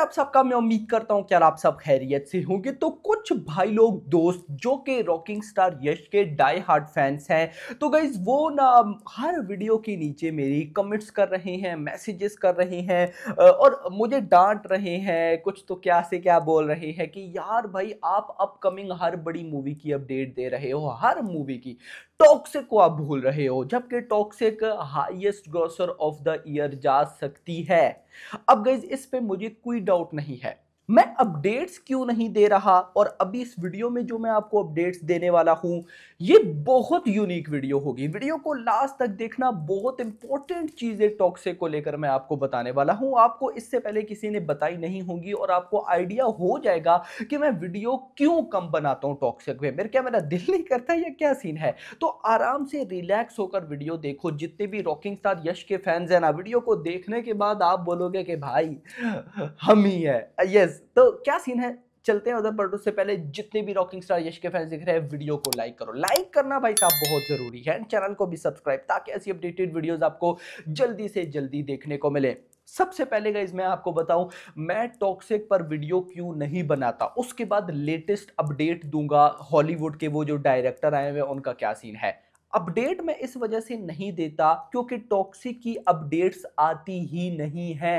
आप सबका मैं उम्मीद करता हूँ कि आप सब खैरियत से होंगे तो कुछ भाई लोग दोस्त जो कि रॉकिंग स्टार यश के डाई हार्ट फैंस हैं तो गाइज वो ना हर वीडियो के नीचे मेरी कमेंट्स कर रहे हैं मैसेजेस कर रहे हैं और मुझे डांट रहे हैं कुछ तो क्या से क्या बोल रहे हैं कि यार भाई आप अपकमिंग हर बड़ी मूवी की अपडेट दे रहे हो हर मूवी की टॉक्सिक को आप भूल रहे हो जबकि Toxic highest grosser of the year जा सकती है अब गाइज इस पर मुझे कोई डाउट नहीं है मैं अपडेट्स क्यों नहीं दे रहा और अभी इस वीडियो में जो मैं आपको अपडेट्स देने वाला हूँ ये बहुत यूनिक वीडियो होगी वीडियो को लास्ट तक देखना बहुत इंपॉर्टेंट चीज़ें टॉक्से को लेकर मैं आपको बताने वाला हूँ आपको इससे पहले किसी ने बताई नहीं होगी और आपको आइडिया हो जाएगा कि मैं वीडियो क्यों कम बनाता हूँ टॉक्सिक में मेरे क्या मेरा दिल नहीं करता या क्या सीन है तो आराम से रिलैक्स होकर वीडियो देखो जितने भी रॉकिंग स्टार यश के फैंस है ना वीडियो को देखने के बाद आप बोलोगे कि भाई हम ही है यस तो क्या सीन है चलते हैं उधर पर उससे पहले जितने भी रॉकिंग स्टार यश के फैंस दिख रहे हैं वीडियो को लाइक करो लाइक करना भाई साहब बहुत जरूरी है चैनल को भी सब्सक्राइब ताकि ऐसी अपडेटेड वीडियोस आपको जल्दी से जल्दी देखने को मिले सबसे पहले गाइज मैं आपको बताऊं मैं टॉक्सिक पर वीडियो क्यों नहीं बनाता उसके बाद लेटेस्ट अपडेट दूंगा हॉलीवुड के वो जो डायरेक्टर आए हुए उनका क्या सीन है अपडेट मैं इस वजह से नहीं देता क्योंकि टॉक्सिक की अपडेट्स आती ही नहीं है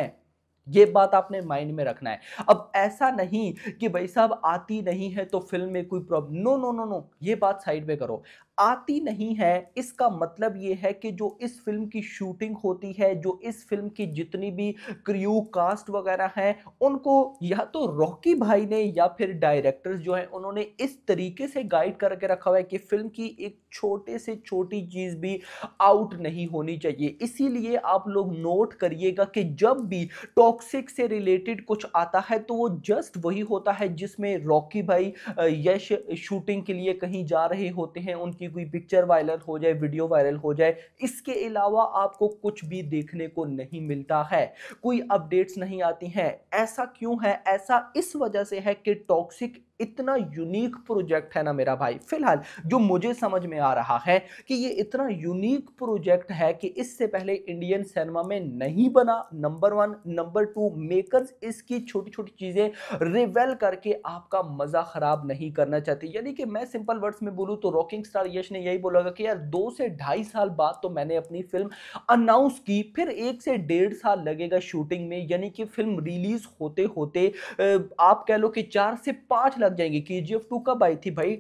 ये बात आपने माइंड में रखना है अब ऐसा नहीं कि भाई साहब आती नहीं है तो फिल्म में कोई problem no no no no ये बात साइड में करो आती नहीं है इसका मतलब ये है कि जो इस फिल्म की शूटिंग होती है जो इस फिल्म की जितनी भी क्रू कास्ट वगैरह है उनको या तो रॉकी भाई ने या फिर डायरेक्टर्स जो हैं उन्होंने इस तरीके से गाइड करके रखा हुआ है कि फिल्म की एक छोटे से छोटी चीज़ भी आउट नहीं होनी चाहिए इसीलिए आप लोग नोट करिएगा कि जब भी टॉप टॉक्सिक से रिलेटेड कुछ आता है तो वो जस्ट वही होता है जिसमें रॉकी भाई यश शूटिंग के लिए कहीं जा रहे होते हैं उनकी कोई पिक्चर वायरल हो जाए वीडियो वायरल हो जाए इसके अलावा आपको कुछ भी देखने को नहीं मिलता है कोई अपडेट्स नहीं आती हैं ऐसा क्यों है ऐसा इस वजह से है कि टॉक्सिक इतना यूनिक प्रोजेक्ट है ना मेरा भाई फिलहाल जो मुझे समझ में आ रहा है कि ये इतना यूनिक प्रोजेक्ट है कि इससे पहले इंडियन सिनेमा में नहीं बना number one number two makers इसकी छोटी छोटी चीज़ें रिवेल करके आपका मज़ा ख़राब नहीं करना चाहती यानी कि मैं सिंपल वर्ड्स में बोलूँ तो रॉकिंग स्टार यश ने यही बोला कि यार दो से ढाई साल बाद तो मैंने अपनी फिल्म अनाउंस की फिर एक से डेढ़ साल लगेगा शूटिंग में यानी कि फिल्म रिलीज़ होते होते आप कह लो कि चार से पांच लाख लग जाएंगे के जी एफ टू कब आई थी भाई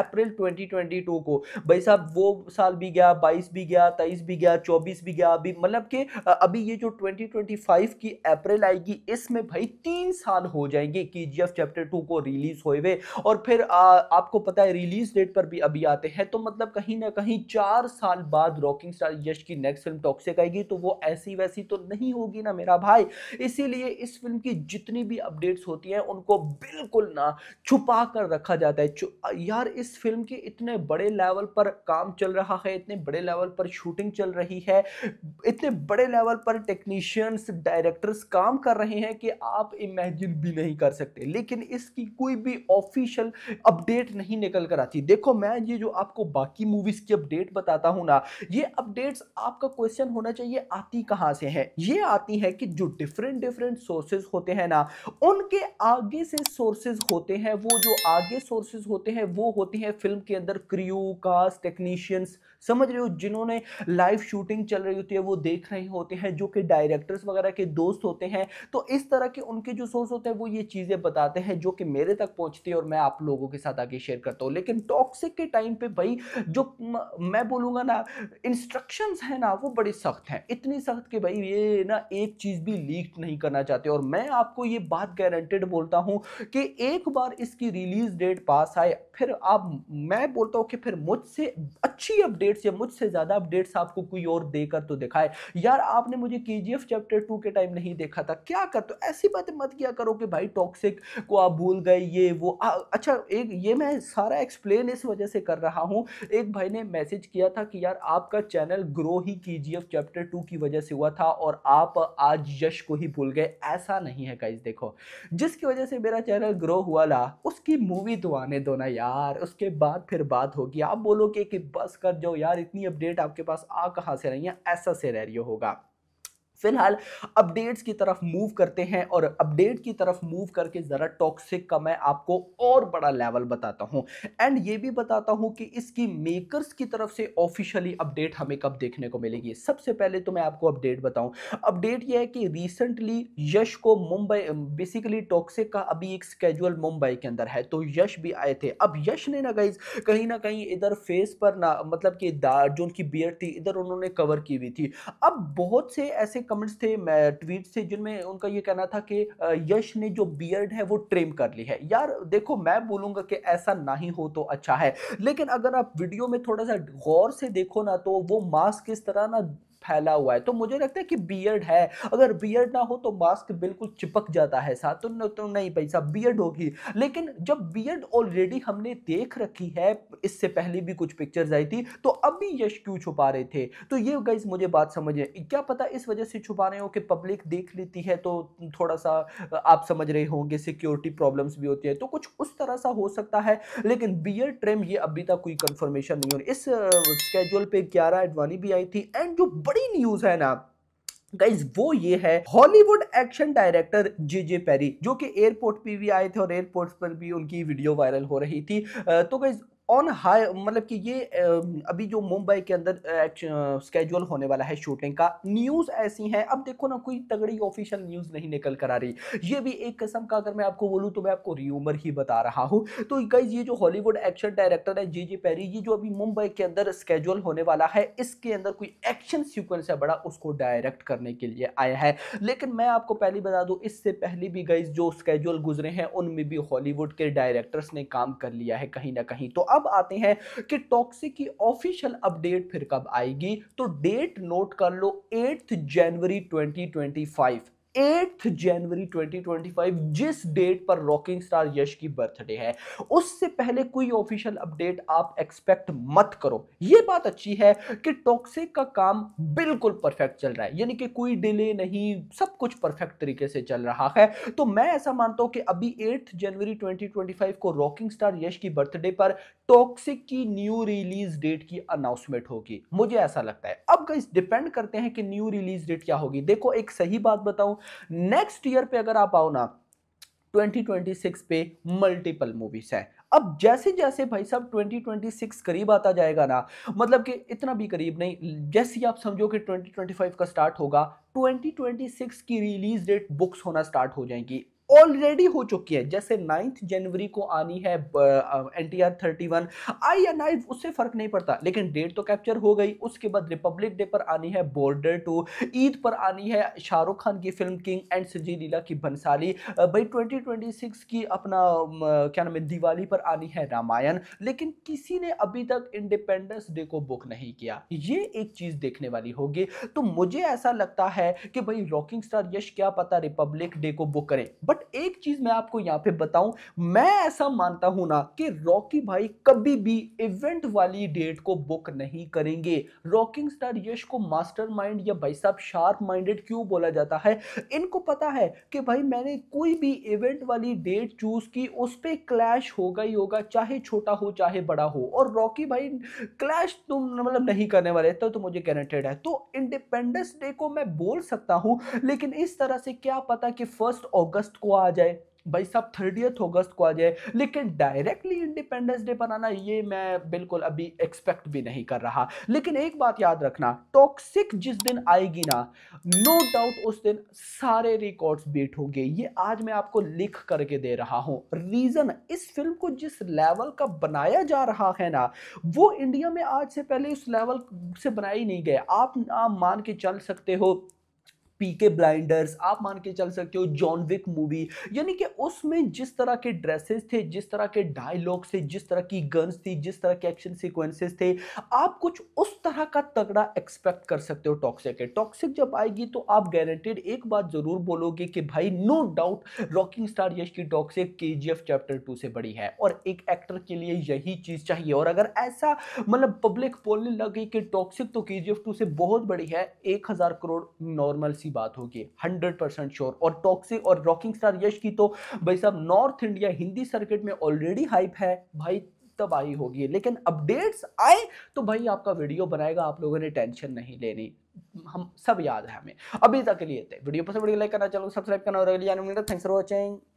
अप्रैल ट्वेंटी ट्वेंटी टू को भाई साहब वो साल भी गया बाईस भी गया तेईस भी गया चौबीस भी गया अभी मतलब कि अभी ये जो ट्वेंटी ट्वेंटी फाइव की अप्रैल आएगी इसमें भाई तीन साल हो जाएंगे K G F chapter two को रिलीज हुए हुए और फिर आ, आपको पता है रिलीज डेट पर भी अभी आते हैं तो मतलब कहीं ना कहीं चार साल बाद रॉकिंग स्टार यश की नेक्स्ट फिल्म टॉक्सिक आएगी तो वो ऐसी वैसी तो नहीं होगी ना मेरा भाई इसीलिए इस फिल्म की जितनी भी अपडेट्स होती हैं उनको बिल्कुल ना छुपा कर रखा जाता है यार इस फिल्म के इतने बड़े लेवल पर काम चल रहा है इतने बड़े लेवल पर शूटिंग चल रही है इतने बड़े लेवल पर टेक्नीशियंस डायरेक्टर्स काम कर रहे हैं कि आप इमेजिन भी नहीं कर सकते लेकिन इसकी कोई भी ऑफिशियल अपडेट नहीं निकल कर आती देखो मैं ये जो आपको बाकी मूवीज़ की अपडेट बताता हूँ ना ये अपडेट्स आपका क्वेश्चन होना चाहिए आती कहाँ से है ये आती है कि जो डिफरेंट डिफरेंट सोर्सेज होते हैं ना उनके आगे से सोर्सेज होते हैं वो जो आगे सोर्सेज होते हैं वो होते हैं फिल्म के अंदर क्रियो कास्ट टेक्नीशियंस समझ रहे हो जिन्होंने लाइव शूटिंग चल रही होती है वो देख रहे होते हैं जो कि डायरेक्टर्स वगैरह के दोस्त होते हैं तो इस तरह के उनके जो सोर्स होते हैं वो ये चीज़ें बताते हैं जो कि मेरे तक पहुंचती है और मैं आप लोगों के साथ आगे शेयर करता हूँ लेकिन टॉक्सिक के टाइम पर भाई जो मैं बोलूँगा ना इंस्ट्रक्शंस हैं ना वो बड़े सख्त हैं इतनी सख्त कि भाई ये ना एक चीज़ भी लीक नहीं करना चाहते और मैं आपको ये बात गारंटेड बोलता हूँ कि एक बार इसकी रिलीज डेट पास आए फिर आप मैं बोलता हूँ कि फिर मुझसे अच्छी अपडेट अपडेट्स या मुझसे ज़्यादा अपडेट्स आपको कोई और देकर तो दिखाए यार आपने मुझे K G F chapter two के टाइम नहीं देखा था क्या कर तो ऐसी बातें मत किया करो कि भाई टॉक्सिक को आप भूल गए ये वो आ, अच्छा एक ये मैं सारा एक्सप्लेन इस वजह से कर रहा हूँ एक भाई ने मैसेज किया था कि यार आपका चैनल ग्रो ही के जी एफ चैप्टर टू की वजह से हुआ था और आप आज यश को ही भूल गए ऐसा नहीं है गाइज देखो जिसकी वजह से मेरा चैनल ग्रो हुआ ला उसकी मूवी तो आने दो ना यार उसके बाद फिर बात होगी आप बोलोगे कि बस कर जाओ यार इतनी अपडेट आपके पास आ कहाँ से रही है ऐसा से रह रही होगा फिलहाल अपडेट्स की तरफ मूव करते हैं और अपडेट की तरफ मूव करके ज़रा टॉक्सिक का मैं आपको और बड़ा लेवल बताता हूं एंड ये भी बताता हूं कि इसकी मेकर्स की तरफ से ऑफिशियली अपडेट हमें कब देखने को मिलेगी सबसे पहले तो मैं आपको अपडेट बताऊं अपडेट ये है कि रिसेंटली यश को मुंबई बेसिकली टॉक्सिक का अभी एक स्केजुअल मुंबई के अंदर है तो यश भी आए थे अब यश ने ना गई कहीं ना कहीं इधर फेस पर ना मतलब कि जो उनकी बियर थी इधर उन्होंने कवर की हुई थी अब बहुत से ऐसे कमेंट्स थे ट्वीट थे जिनमें उनका ये कहना था कि यश ने जो बियर्ड है वो ट्रेम कर ली है यार देखो मैं बोलूंगा कि ऐसा ना ही हो तो अच्छा है लेकिन अगर आप वीडियो में थोड़ा सा गौर से देखो ना तो वो मास्क किस तरह ना फैला हुआ है तो मुझे लगता है कि बियर्ड है अगर बियर्ड ना हो तो मास्क बिल्कुल चिपक जाता है साथ तो, न, तो नहीं पैसा बियर्ड होगी लेकिन जब बियर्ड ऑलरेडी हमने देख रखी है इससे पहले भी कुछ पिक्चर्स आई थी तो अब भी यश क्यों छुपा रहे थे तो ये गाइज मुझे बात समझ समझे क्या पता इस वजह से छुपा रहे हो कि पब्लिक देख लेती है तो थोड़ा सा आप समझ रहे होंगे सिक्योरिटी प्रॉब्लम्स भी होती है तो कुछ उस तरह सा हो सकता है लेकिन बियर ट्रेम ये अभी तक कोई कंफर्मेशन नहीं हो इस स्केड्यूल पे ग्यारह एडवानी भी आई थी एंड जो बड़ी न्यूज है ना गाइज वो ये है Hollywood action director J J Perry जो कि एयरपोर्ट पे भी आए थे और एयरपोर्ट पर भी उनकी वीडियो वायरल हो रही थी तो गाइज ऑन हाई मतलब कि ये अभी जो मुंबई के अंदर स्केजुअल होने वाला है शूटिंग का न्यूज़ ऐसी हैं अब देखो ना कोई तगड़ी ऑफिशियल न्यूज़ नहीं निकल कर आ रही ये भी एक किस्म का अगर मैं आपको बोलूँ तो मैं आपको रियूमर ही बता रहा हूँ तो गाइज ये जो हॉलीवुड एक्शन डायरेक्टर है जी जी पैरी ये जो अभी मुंबई के अंदर स्केजुअल होने वाला है इसके अंदर कोई एक्शन सिक्वेंस है बड़ा उसको डायरेक्ट करने के लिए आया है लेकिन मैं आपको पहले बता दूँ इससे पहले भी गाइज जो स्केजुअल गुजरे हैं उनमें भी हॉलीवुड के डायरेक्टर्स ने काम कर लिया है कहीं ना कहीं तो अब आते हैं कि टॉक्सिक की ऑफिशियल अपडेट फिर कब आएगी तो डेट नोट कर लो एट्थ जनवरी 2025 एट्थ जनवरी 2025 जिस डेट पर रॉकिंग स्टार यश की बर्थडे है उससे पहले कोई ऑफिशियल अपडेट आप एक्सपेक्ट मत करो ये बात अच्छी है कि टॉक्सिक का काम बिल्कुल परफेक्ट चल रहा है यानी कि कोई डिले नहीं सब कुछ परफेक्ट तरीके से चल रहा है तो मैं ऐसा मानता हूं कि अभी एट्थ जनवरी 2025 को रॉकिंग स्टार यश की बर्थडे पर टॉक्सिक की न्यू रिलीज डेट की अनाउंसमेंट होगी मुझे ऐसा लगता है अब इस डिपेंड करते हैं कि न्यू रिलीज डेट क्या होगी देखो एक सही बात बताऊं नेक्स्ट ईयर पे अगर आप आओ ना 2026 पे मल्टीपल मूवीज है अब जैसे जैसे भाई साहब 2026 करीब आता जाएगा ना मतलब कि इतना भी करीब नहीं जैसे आप समझो कि 2025 का स्टार्ट होगा 2026 की रिलीज डेट बुक्स होना स्टार्ट हो जाएंगी ऑलरेडी हो चुकी है जैसे नाइन्थ जनवरी को आनी है N T R thirty one आई या नाइट उससे फ़र्क नहीं पड़ता लेकिन डेट तो कैप्चर हो गई उसके बाद रिपब्लिक डे पर आनी है बॉर्डर टू ईद पर आनी है शाहरुख खान की फिल्म किंग एंड सजी लीला की भंसाली भाई ट्वेंटी ट्वेंटी सिक्स की अपना क्या नाम है दिवाली पर आनी है रामायण लेकिन किसी ने अभी तक इंडिपेंडेंस डे को बुक नहीं किया ये एक चीज़ देखने वाली होगी तो मुझे ऐसा लगता है कि भाई रॉकिंग स्टार यश क्या पता रिपब्लिक डे को बुक करें बट बट एक चीज मैं आपको यहाँ पे बताऊं मैं ऐसा मानता हूं ना कि रॉकी भाई कभी भी इवेंट वाली डेट को बुक नहीं करेंगे रॉकिंग स्टार यश को मास्टर माइंड या भाई साहब शार्प माइंडेड क्यों बोला जाता है इनको पता है कि भाई मैंने कोई भी इवेंट वाली डेट चूज की उस पर क्लैश होगा ही होगा चाहे छोटा हो चाहे बड़ा हो और रॉकी भाई क्लैश तुम तो मतलब नहीं करने वाले तो, तो मुझे गारंटेड है तो इंडिपेंडेंस डे को मैं बोल सकता हूं लेकिन इस तरह से क्या पता कि फर्स्ट अगस्त को आ जाए भाई साहब थर्टीथ अगस्त को आ जाए लेकिन डायरेक्टली इंडिपेंडेंस डे पर आना ये मैं बिल्कुल अभी एक्सपेक्ट भी नहीं कर रहा लेकिन एक बात याद रखना टॉक्सिक जिस दिन आएगी ना नो no डाउट उस दिन सारे रिकॉर्ड्स बीट होंगे ये आज मैं आपको लिख करके दे रहा हूँ रीज़न इस फिल्म को जिस लेवल का बनाया जा रहा है ना वो इंडिया में आज से पहले उस लेवल से बनाए नहीं गए आप, आप मान के चल सकते हो पीके ब्लाइंडर्स आप मान के चल सकते हो जॉन विक मूवी यानी कि उसमें जिस तरह के ड्रेसेस थे जिस तरह के डायलॉग्स थे जिस तरह की गन्स थी जिस तरह के एक्शन सीक्वेंसेस थे आप कुछ उस तरह का तगड़ा एक्सपेक्ट कर सकते हो टॉक्सिक है टॉक्सिक जब आएगी तो आप गारंटेड एक बात जरूर बोलोगे कि भाई no doubt rocking star Yash की टॉक्सिक के चैप्टर टू से बड़ी है और एक एक्टर के लिए यही चीज़ चाहिए और अगर ऐसा मतलब पब्लिक बोलने लगे कि टॉक्सिक तो के टू से बहुत बड़ी है एक हज़ार करोड़ नॉर्मल सी बात होगी हंड्रेड परसेंट श्योर और टॉक्सी और रॉकिंग स्टार यश की तो भाई साहब नॉर्थ इंडिया हिंदी सर्किट में ऑलरेडी हाइप है भाई तबाही होगी लेकिन अपडेट्स आए तो भाई आपका वीडियो बनाएगा आप लोगों ने टेंशन नहीं लेनी हम सब याद है हमें अभी तक के लिए वीडियो पसंद वीडियो तो लाइक करना चलो सब्सक्राइब करना और अगली जाने थैंक्स फॉर वॉचिंग